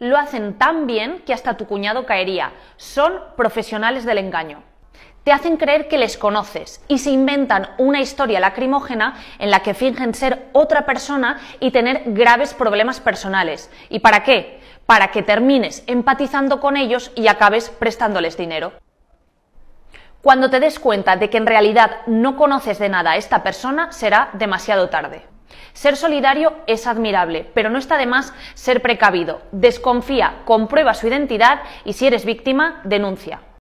Lo hacen tan bien que hasta tu cuñado caería. Son profesionales del engaño. Te hacen creer que les conoces y se inventan una historia lacrimógena en la que fingen ser otra persona y tener graves problemas personales. ¿Y para qué? Para que termines empatizando con ellos y acabes prestándoles dinero. Cuando te des cuenta de que en realidad no conoces de nada a esta persona, será demasiado tarde. Ser solidario es admirable, pero no está de más ser precavido. Desconfía, comprueba su identidad y si eres víctima, denuncia.